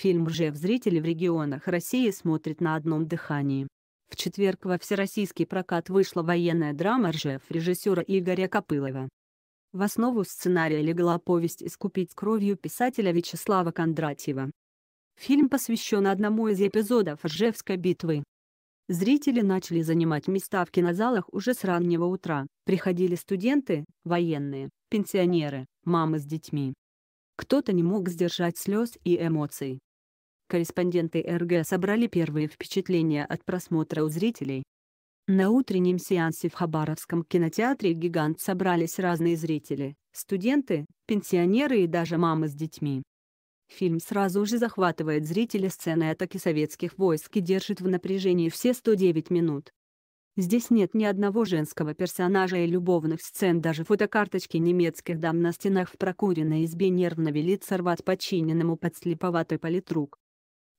Фильм «Ржев» зрители в регионах России смотрят на одном дыхании. В четверг во всероссийский прокат вышла военная драма «Ржев» режиссера Игоря Копылова. В основу сценария легла повесть «Искупить кровью» писателя Вячеслава Кондратьева. Фильм посвящен одному из эпизодов Ржевской битвы. Зрители начали занимать места в кинозалах уже с раннего утра. Приходили студенты, военные, пенсионеры, мамы с детьми. Кто-то не мог сдержать слез и эмоций. Корреспонденты РГ собрали первые впечатления от просмотра у зрителей. На утреннем сеансе в Хабаровском кинотеатре «Гигант» собрались разные зрители, студенты, пенсионеры и даже мамы с детьми. Фильм сразу же захватывает зрителя сценой атаки советских войск и держит в напряжении все 109 минут. Здесь нет ни одного женского персонажа и любовных сцен, даже фотокарточки немецких дам на стенах в прокуренной избе нервно велит сорвать подчиненному подслеповатой политрук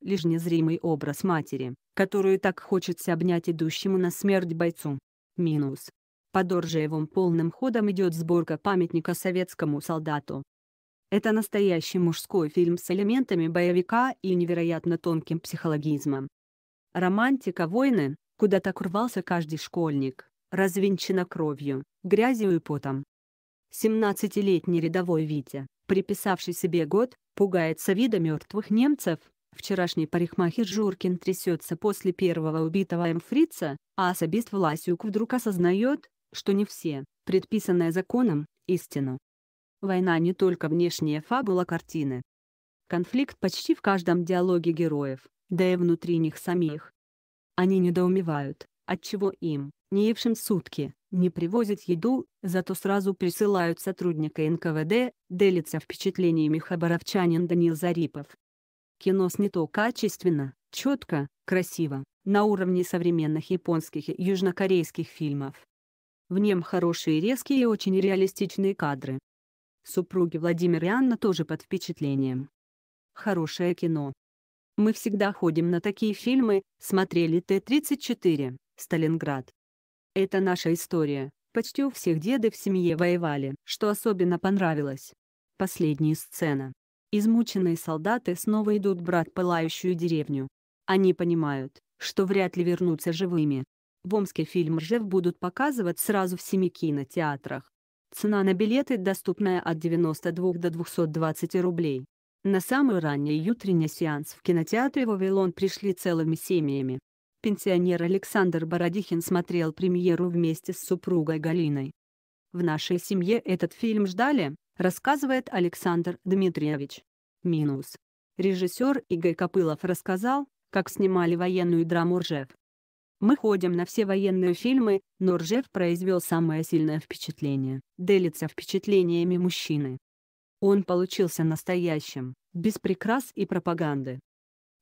лишь незримый образ матери, которую так хочется обнять идущему на смерть бойцу. Минус. По Доржеевым полным ходом идет сборка памятника советскому солдату. Это настоящий мужской фильм с элементами боевика и невероятно тонким психологизмом. Романтика войны, куда так рвался каждый школьник, развенчана кровью, грязью и потом. 17-летний рядовой Витя, приписавший себе год, пугается вида мертвых немцев, Вчерашний парикмахер Журкин трясется после первого убитого им фрица, а особист Власюк вдруг осознает, что не все, предписанное законом, истину. Война не только внешняя фабула картины. Конфликт почти в каждом диалоге героев, да и внутри них самих. Они недоумевают, отчего им, не евшим сутки, не привозят еду, зато сразу присылают сотрудника НКВД, делится впечатлениями хабаровчанин Данил Зарипов. Кино снято качественно, четко, красиво, на уровне современных японских и южнокорейских фильмов. В нем хорошие резкие и очень реалистичные кадры. Супруги Владимир и Анна тоже под впечатлением. Хорошее кино. Мы всегда ходим на такие фильмы, смотрели Т-34, Сталинград. Это наша история, почти у всех деды в семье воевали, что особенно понравилось. Последняя сцена. Измученные солдаты снова идут брат пылающую деревню. Они понимают, что вряд ли вернутся живыми. В Омске фильм «Ржев» будут показывать сразу в семи кинотеатрах. Цена на билеты доступная от 92 до 220 рублей. На самый ранний утренний сеанс в кинотеатре «Вавилон» пришли целыми семьями. Пенсионер Александр Бородихин смотрел премьеру вместе с супругой Галиной. В нашей семье этот фильм ждали, рассказывает Александр Дмитриевич. Минус. Режиссер Игорь Копылов рассказал, как снимали военную драму «Ржев». Мы ходим на все военные фильмы, но «Ржев» произвел самое сильное впечатление, делится впечатлениями мужчины. Он получился настоящим, без прикрас и пропаганды.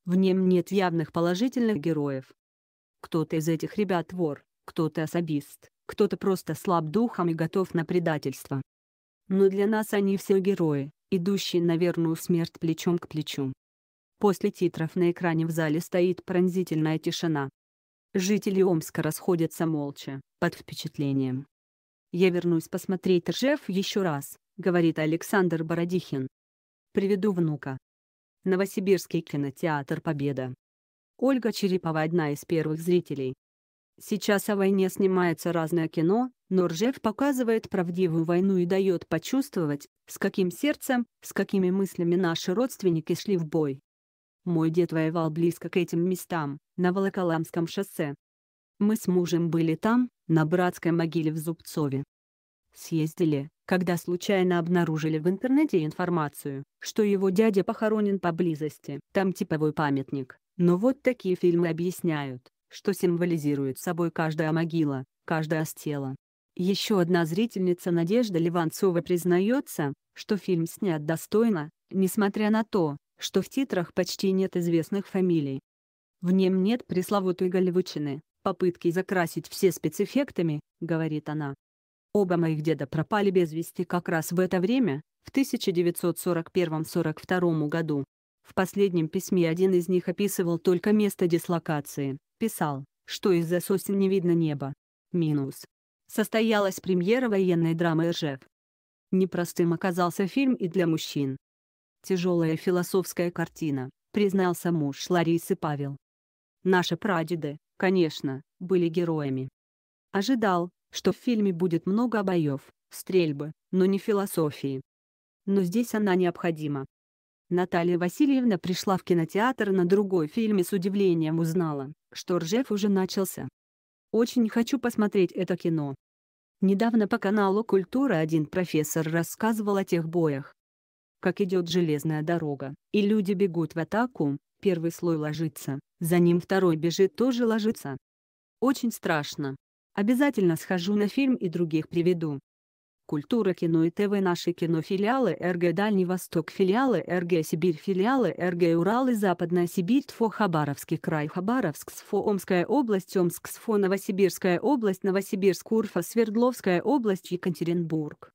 В нем нет явных положительных героев. Кто-то из этих ребят вор, кто-то особист, кто-то просто слаб духом и готов на предательство. Но для нас они все герои, идущие на верную смерть плечом к плечу. После титров на экране в зале стоит пронзительная тишина. Жители Омска расходятся молча, под впечатлением. «Я вернусь посмотреть Ржев еще раз», — говорит Александр Бородихин. «Приведу внука». Новосибирский кинотеатр «Победа». Ольга Черепова одна из первых зрителей. Сейчас о войне снимается разное кино, но Ржев показывает правдивую войну и дает почувствовать, с каким сердцем, с какими мыслями наши родственники шли в бой. Мой дед воевал близко к этим местам, на Волоколамском шоссе. Мы с мужем были там, на братской могиле в Зубцове. Съездили, когда случайно обнаружили в интернете информацию, что его дядя похоронен поблизости. Там типовой памятник. Но вот такие фильмы объясняют, что символизирует собой каждая могила, каждое стело. Еще одна зрительница Надежда Ливанцова признается, что фильм снят достойно, несмотря на то, что в титрах почти нет известных фамилий. В нем нет пресловутой голливудчины, попытки закрасить все спецэффектами, говорит она. Оба моих деда пропали без вести как раз в это время, в 1941-42 году. В последнем письме один из них описывал только место дислокации, писал, что из-за сосен не видно неба. Минус. Состоялась премьера военной драмы «Ржев». Непростым оказался фильм и для мужчин. Тяжелая философская картина, признался муж Ларисы Павел. Наши прадеды, конечно, были героями. Ожидал, что в фильме будет много боев, стрельбы, но не философии. Но здесь она необходима. Наталья Васильевна пришла в кинотеатр на другой фильм и с удивлением узнала, что Ржев уже начался. Очень хочу посмотреть это кино. Недавно по каналу «Культура» один профессор рассказывал о тех боях. Как идет железная дорога, и люди бегут в атаку, первый слой ложится, за ним второй бежит тоже ложится. Очень страшно. Обязательно схожу на фильм и других приведу. Культура кино и ТВ наши кинофилиалы РГ Дальний Восток филиалы РГ Сибирь филиалы РГ Урал и Западная Сибирь ТФО Хабаровский край Хабаровск СФО Омская область Омск СФО Новосибирская область Новосибирск Урфа Свердловская область Екатеринбург